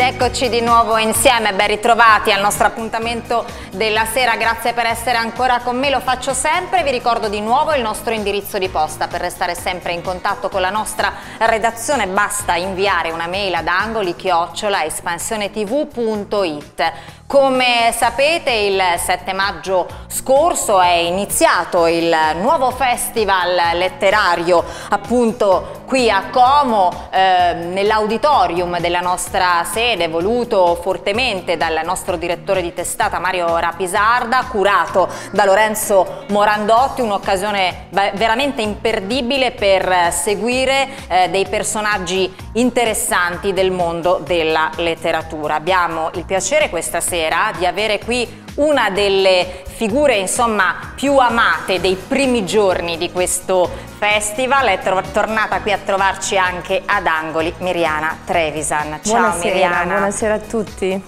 Ed eccoci di nuovo insieme, ben ritrovati al nostro appuntamento della sera, grazie per essere ancora con me, lo faccio sempre, vi ricordo di nuovo il nostro indirizzo di posta per restare sempre in contatto con la nostra redazione, basta inviare una mail ad angoli chiocciola espansionetv.it come sapete il 7 maggio scorso è iniziato il nuovo festival letterario appunto qui a Como eh, nell'auditorium della nostra sede voluto fortemente dal nostro direttore di testata Mario Rapisarda curato da Lorenzo Morandotti un'occasione veramente imperdibile per seguire eh, dei personaggi interessanti del mondo della letteratura. Abbiamo il piacere questa sera sera di avere qui una delle figure insomma più amate dei primi giorni di questo festival è tornata qui a trovarci anche ad Angoli Miriana Trevisan. Ciao buonasera, Miriana. Buonasera a tutti.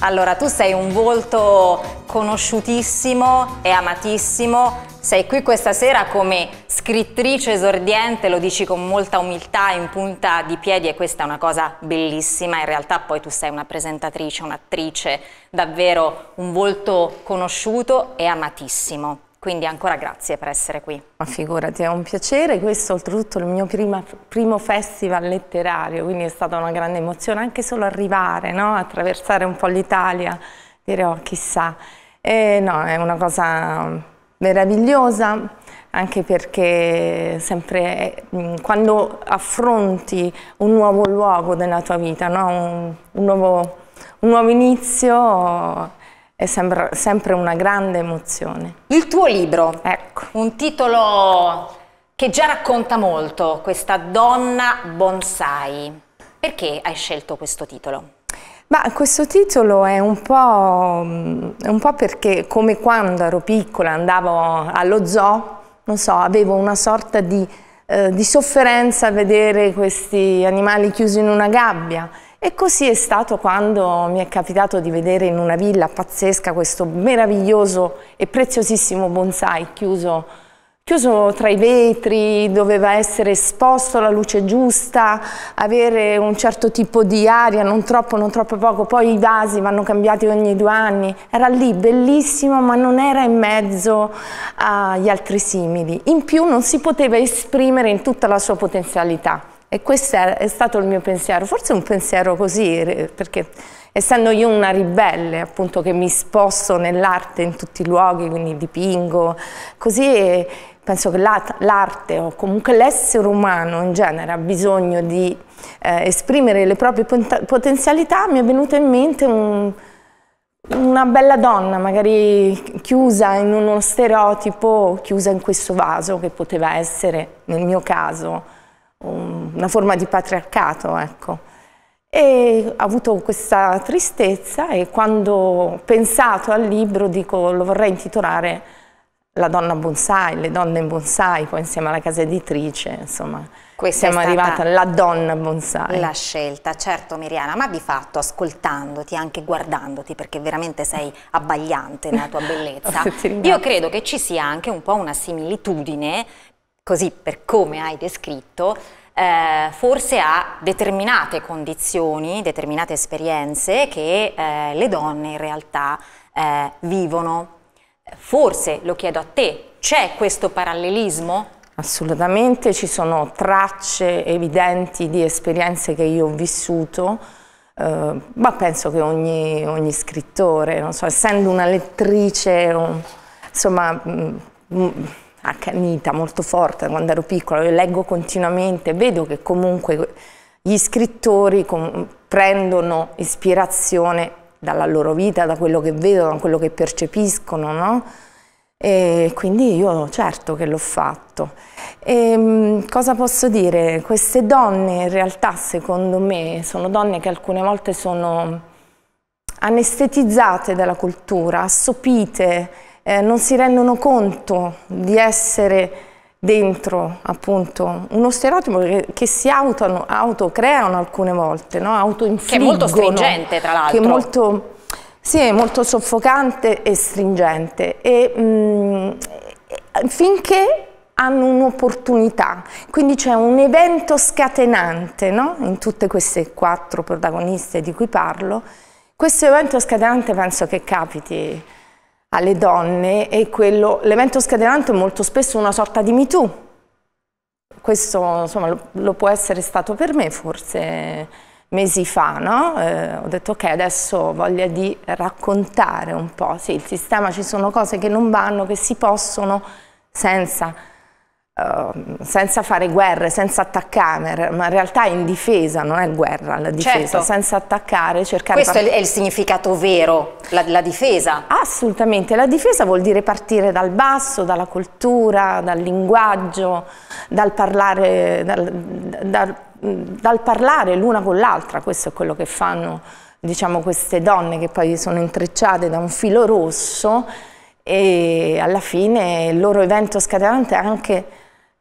Allora tu sei un volto conosciutissimo e amatissimo sei qui questa sera come scrittrice esordiente, lo dici con molta umiltà, in punta di piedi e questa è una cosa bellissima, in realtà poi tu sei una presentatrice, un'attrice, davvero un volto conosciuto e amatissimo. Quindi ancora grazie per essere qui. Ma figurati, è un piacere, questo oltretutto è il mio prima, primo festival letterario, quindi è stata una grande emozione anche solo arrivare, no? attraversare un po' l'Italia, dire oh chissà. E eh, no, è una cosa meravigliosa, anche perché sempre mm, quando affronti un nuovo luogo della tua vita, no? un, un, nuovo, un nuovo inizio, è sembra, sempre una grande emozione. Il tuo libro, ecco. un titolo che già racconta molto, questa donna bonsai. Perché hai scelto questo titolo? Ma questo titolo è un po', mm, un po perché come quando ero piccola andavo allo zoo, non so, avevo una sorta di, eh, di sofferenza a vedere questi animali chiusi in una gabbia e così è stato quando mi è capitato di vedere in una villa pazzesca questo meraviglioso e preziosissimo bonsai chiuso chiuso tra i vetri, doveva essere esposto alla luce giusta, avere un certo tipo di aria, non troppo, non troppo poco, poi i vasi vanno cambiati ogni due anni, era lì bellissimo ma non era in mezzo agli altri simili, in più non si poteva esprimere in tutta la sua potenzialità e questo è, stato il mio pensiero, forse un pensiero così perché essendo io una ribelle, appunto, che mi sposto nell'arte in tutti i luoghi, quindi dipingo, così eh, penso che l'arte o comunque l'essere umano in genere ha bisogno di eh, esprimere le proprie potenzialità, mi è venuta in mente un, una bella donna, magari chiusa in uno stereotipo, chiusa in questo vaso che poteva essere, nel mio caso, una forma di patriarcato, ecco e ho avuto questa tristezza e quando ho pensato al libro dico lo vorrei intitolare La donna bonsai, le donne in bonsai, poi insieme alla casa editrice, insomma. Questa siamo arrivati alla donna bonsai. La scelta, certo Miriana, ma di fatto ascoltandoti, anche guardandoti, perché veramente sei abbagliante nella tua bellezza, io credo che ci sia anche un po' una similitudine, così per come hai descritto, eh, forse a determinate condizioni, determinate esperienze che eh, le donne in realtà eh, vivono. Forse, lo chiedo a te, c'è questo parallelismo? Assolutamente, ci sono tracce evidenti di esperienze che io ho vissuto, eh, ma penso che ogni, ogni scrittore, so, essendo una lettrice, insomma, mh, mm, mh, mm, accanita, molto forte quando ero piccola, io leggo continuamente, vedo che comunque gli scrittori prendono ispirazione dalla loro vita, da quello che vedono, da quello che percepiscono, no? E quindi io certo che l'ho fatto. E, ehm, cosa posso dire? Queste donne in realtà secondo me sono donne che alcune volte sono anestetizzate dalla cultura, assopite, eh, non si rendono conto di essere dentro appunto uno stereotipo che, che si auto, autocreano alcune volte, no? autoinfliggono. Che è molto stringente tra l'altro. Che è molto, sì, è molto soffocante e stringente. E, mh, mm, finché hanno un'opportunità, quindi c'è un evento scatenante no? in tutte queste quattro protagoniste di cui parlo, questo evento scatenante penso che capiti alle donne è quello, l'evento scatenante è molto spesso una sorta di Me Too. Questo insomma, lo, lo, può essere stato per me forse mesi fa, no? eh, ho detto ok, adesso ho voglia di raccontare un po', sì, il sistema ci sono cose che non vanno, che si possono senza Ehm, senza fare guerre, senza attaccare, ma in realtà è in difesa, non è guerra la difesa, certo. senza attaccare, cercare... Questo è il significato vero, la, la, difesa? Assolutamente, la difesa vuol dire partire dal basso, dalla cultura, dal linguaggio, dal parlare, dal, dal, dal parlare l'una con l'altra, questo è quello che fanno diciamo, queste donne che poi sono intrecciate da un filo rosso e alla fine il loro evento scatenante è anche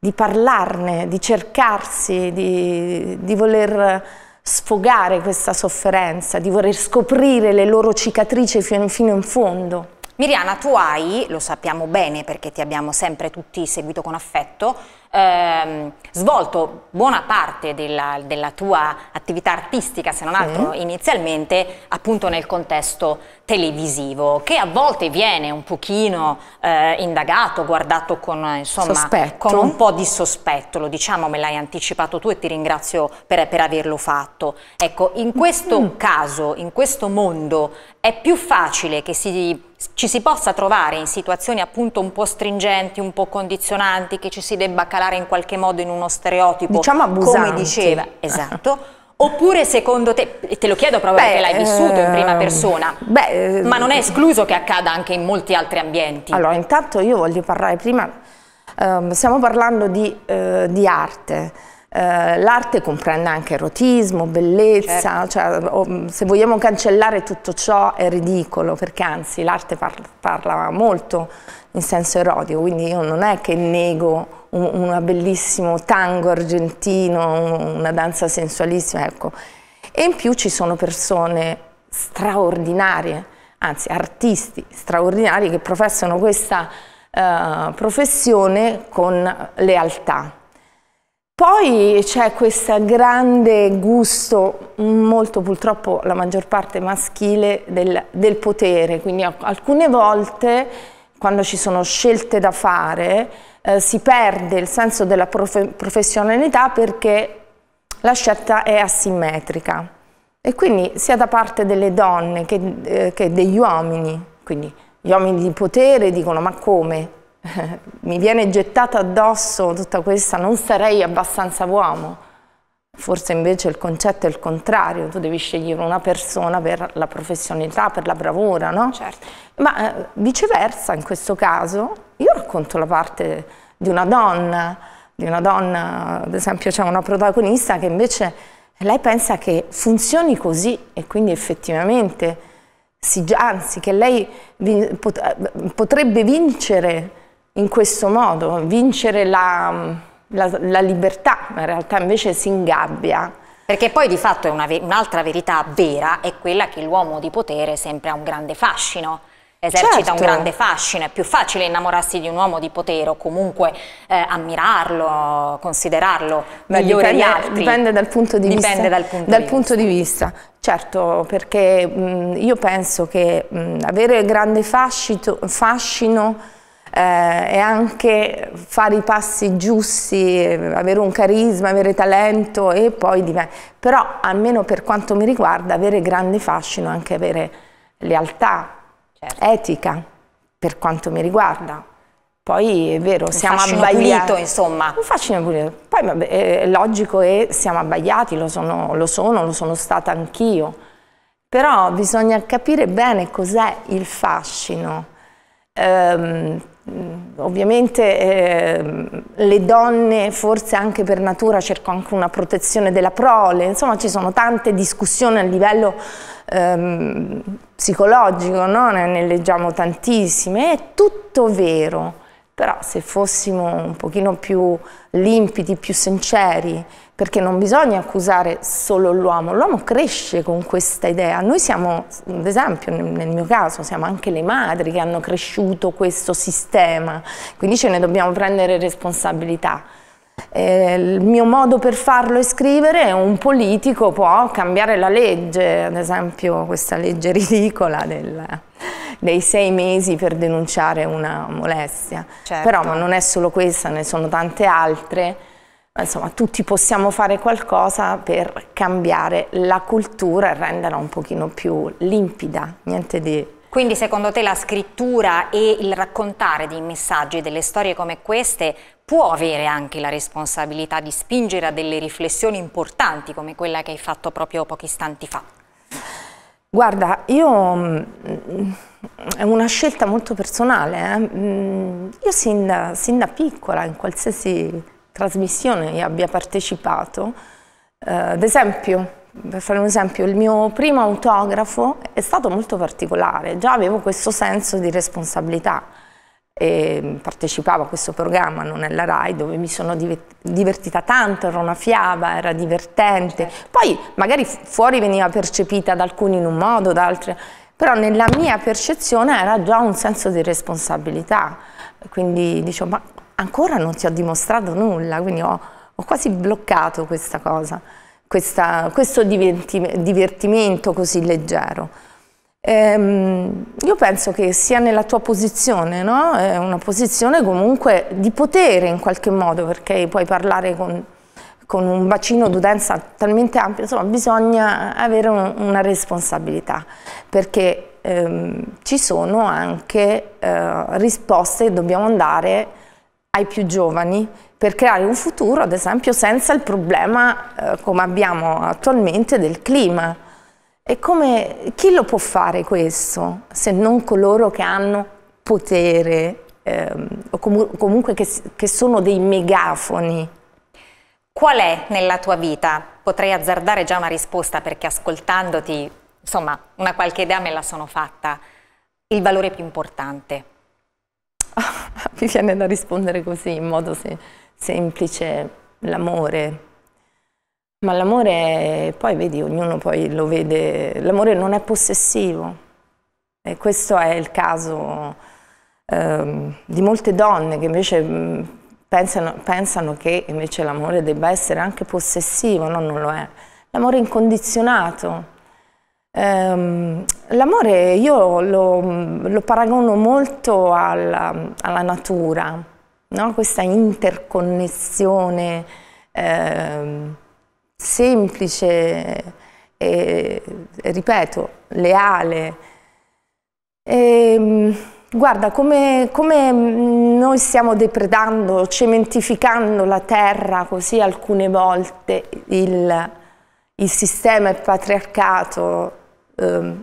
di parlarne, di cercarsi, di, di, voler sfogare questa sofferenza, di voler scoprire le loro cicatrici fino, fino in fondo. Miriana, tu hai, lo sappiamo bene perché ti abbiamo sempre tutti seguito con affetto, ehm, svolto buona parte della, della, tua attività artistica, se non altro mm. inizialmente, appunto nel contesto televisivo, che a volte viene un pochino eh, indagato, guardato con, eh, insomma, con, un po' di sospetto, lo diciamo, me l'hai anticipato tu e ti ringrazio per, per averlo fatto. Ecco, in questo mm. caso, in questo mondo, è più facile che si ci si possa trovare in situazioni appunto un po' stringenti, un po' condizionanti, che ci si debba calare in qualche modo in uno stereotipo, diciamo abusanti. come diceva, esatto. Oppure secondo te, e te lo chiedo proprio beh, perché l'hai vissuto in prima ehm, persona, beh, ehm, ma non è escluso che accada anche in molti altri ambienti. Allora, intanto io voglio parlare prima, ehm, stiamo parlando di, eh, di arte, eh, l'arte comprende anche erotismo, bellezza, certo. cioè, mm, se vogliamo cancellare tutto ciò è ridicolo, perché anzi l'arte par parla molto in senso erotico, quindi io non è che nego un, un bellissimo tango argentino, una danza sensualissima, ecco. E in più ci sono persone straordinarie, anzi artisti straordinari che professano questa eh, professione con lealtà poi c'è questo grande gusto, molto purtroppo la maggior parte maschile, del, del potere, quindi alcune volte quando ci sono scelte da fare eh, si perde il senso della prof professionalità perché la scelta è asimmetrica e quindi sia da parte delle donne che, eh, che degli uomini, quindi gli uomini di potere dicono ma come? mi viene gettata addosso tutta questa non sarei abbastanza uomo. Forse invece il concetto è il contrario, tu devi scegliere una persona per la professionalità, per la bravura, no? Certo. Ma eh, viceversa in questo caso, io racconto la parte di una donna, di una donna, ad esempio c'è una protagonista che invece lei pensa che funzioni così e quindi effettivamente, si, anzi che lei eh, potrebbe vincere in questo modo, vincere la, la, la libertà, ma in realtà invece si ingabbia. Perché poi di fatto un'altra verità vera è quella che l'uomo di potere sempre ha un grande fascino esercita certo. un grande fascino, è più facile innamorarsi di un uomo di potere o comunque eh, ammirarlo, considerarlo Beh, migliore dipende, di altri. Dipende dal punto di dipende vista. Dal, punto, dal di punto, di vista. Certo, perché mh, mm, io penso che mh, mm, avere grande fascito, fascino eh, e anche fare i passi giusti, avere un carisma, avere talento e poi diventare, però almeno per quanto mi riguarda avere grande fascino, anche avere lealtà, certo. etica per quanto mi riguarda. Poi è vero, un siamo abbagliati. insomma. Un fascino pulito. Poi vabbè, è logico e siamo abbagliati, lo sono, lo sono, lo sono stata anch'io. Però bisogna capire bene cos'è il fascino. Ehm, Mm, ovviamente eh, le donne forse anche per natura cercano anche una protezione della prole, insomma ci sono tante discussioni a livello ehm, psicologico, no? ne, ne leggiamo tantissime, è tutto vero, però se fossimo un pochino più limpidi, più sinceri, perché non bisogna accusare solo l'uomo, l'uomo cresce con questa idea, noi siamo, ad esempio nel mio caso, siamo anche le madri che hanno cresciuto questo sistema, quindi ce ne dobbiamo prendere responsabilità. Eh, il mio modo per farlo è scrivere, un politico può cambiare la legge, ad esempio questa legge ridicola del, dei sei mesi per denunciare una molestia. Certo. Però non è solo questa, ne sono tante altre. Insomma, tutti possiamo fare qualcosa per cambiare la cultura e renderla un pochino più limpida, niente di quindi secondo te la scrittura e il raccontare dei messaggi, delle storie come queste, può avere anche la responsabilità di spingere a delle riflessioni importanti come quella che hai fatto proprio pochi istanti fa? Guarda, io mm, è una scelta molto personale. Eh? Mm, io sin da, sin da, piccola, in qualsiasi trasmissione abbia partecipato, eh, ad esempio per fare un esempio, il mio primo autografo è stato molto particolare, già avevo questo senso di responsabilità. E partecipavo a questo programma non è la RAI dove mi sono divertita tanto, era una fiaba, era divertente, poi magari fuori veniva percepita da alcuni in un modo, da altri, però nella mia percezione era già un senso di responsabilità, quindi dicevo ma ancora non ti ho dimostrato nulla, quindi ho, ho quasi bloccato questa cosa questa, questo divertimento così leggero. Ehm, io penso che sia nella tua posizione, no? È una posizione comunque di potere in qualche modo, perché puoi parlare con, con un bacino d'utenza talmente ampio, insomma bisogna avere un, una responsabilità, perché ehm, ci sono anche eh, risposte che dobbiamo andare ai più giovani per creare un futuro, ad esempio, senza il problema eh, come abbiamo attualmente del clima. E come, chi lo può fare questo se non coloro che hanno potere ehm, o comu comunque che, che sono dei megafoni? Qual è nella tua vita? Potrei azzardare già una risposta perché ascoltandoti, insomma, una qualche idea me la sono fatta. Il valore più importante Mi viene da rispondere così, in modo se, semplice, l'amore. Ma l'amore, poi vedi, ognuno poi lo vede, l'amore non è possessivo. E questo è il caso eh, di molte donne che invece mm, pensano, pensano che l'amore debba essere anche possessivo, no, non lo è. L'amore incondizionato, Ehm, l'amore io lo, lo, paragono molto alla, alla natura, no? questa interconnessione eh, semplice e, ripeto, leale. E, ehm, guarda, come, come noi stiamo depredando, cementificando la terra così alcune volte, il, il sistema, il patriarcato, eh,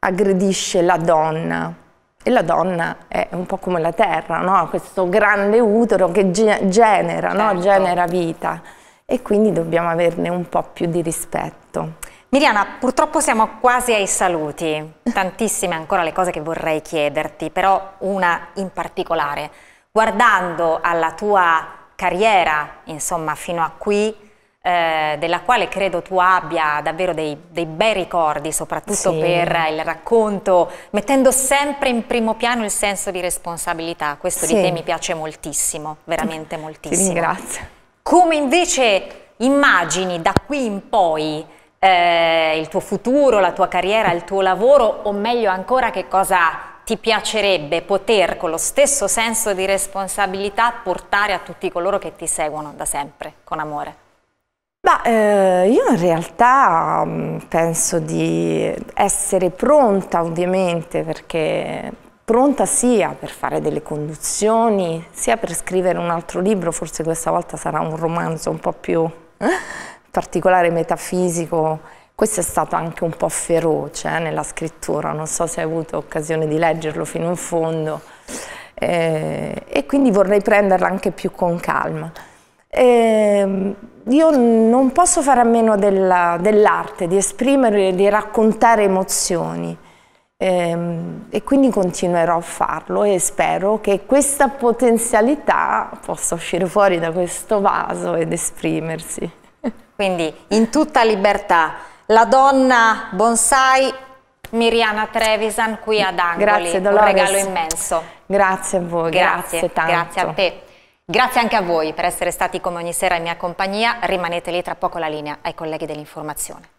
aggredisce la donna. E la donna è un po' come la terra, no? questo grande utero che ge genera, certo. no? genera vita e quindi dobbiamo averne un po' più di rispetto. Miriana, purtroppo siamo quasi ai saluti, tantissime ancora le cose che vorrei chiederti, però una in particolare. Guardando alla tua carriera, insomma, fino a qui, eh, della quale credo tu abbia davvero dei, dei bei ricordi, soprattutto sì. per il racconto, mettendo sempre in primo piano il senso di responsabilità. Questo sì. di te mi piace moltissimo, veramente moltissimo. Ti ringrazio. Come invece immagini da qui in poi eh, il tuo futuro, la tua carriera, il tuo lavoro o meglio ancora che cosa ti piacerebbe poter con lo stesso senso di responsabilità portare a tutti coloro che ti seguono da sempre con amore? Ma eh, io in realtà mm, penso di essere pronta ovviamente perché pronta sia per fare delle conduzioni, sia per scrivere un altro libro, forse questa volta sarà un romanzo un po' più eh, particolare, metafisico. Questo è stato anche un po' feroce eh, nella scrittura, non so se hai avuto occasione di leggerlo fino in fondo eh, e quindi vorrei prenderla anche più con calma. E, ehm, io non posso fare a meno dell'arte, di esprimere, di raccontare emozioni ehm, e, quindi continuerò a farlo e spero che questa potenzialità possa uscire fuori da questo vaso ed esprimersi. Quindi in tutta libertà, la donna bonsai Miriana Trevisan qui ad Angoli, grazie, Dolores. un regalo immenso. Grazie a voi, grazie, grazie tanto. Grazie a te. Grazie anche a voi per essere stati come ogni sera in mia compagnia. Rimanete lì tra poco la linea ai colleghi dell'informazione.